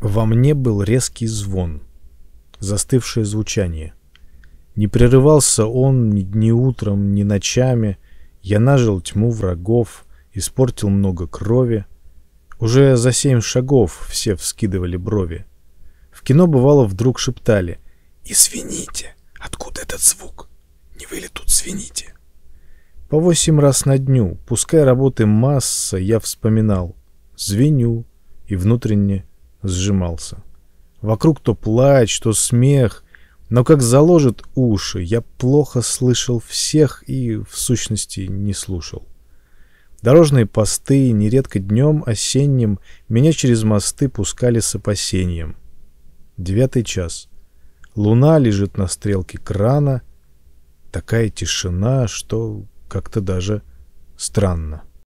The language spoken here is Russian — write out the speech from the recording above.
Во мне был резкий звон, застывшее звучание. Не прерывался он ни, утром, ни ночами. Я нажил тьму врагов, испортил много крови. Уже за семь шагов все вскидывали брови. В кино бывало вдруг шептали «Извините, откуда этот звук? Не вы ли тут свините?» По восемь раз на дню, пускай работы масса, я вспоминал «Звеню» и внутренне сжимался. Вокруг то плач, то смех, но как заложит уши, я плохо слышал всех и, в сущности, не слушал. Дорожные посты нередко днем осенним меня через мосты пускали с опасением. Девятый час. Луна лежит на стрелке крана. Такая тишина, что как-то даже странно.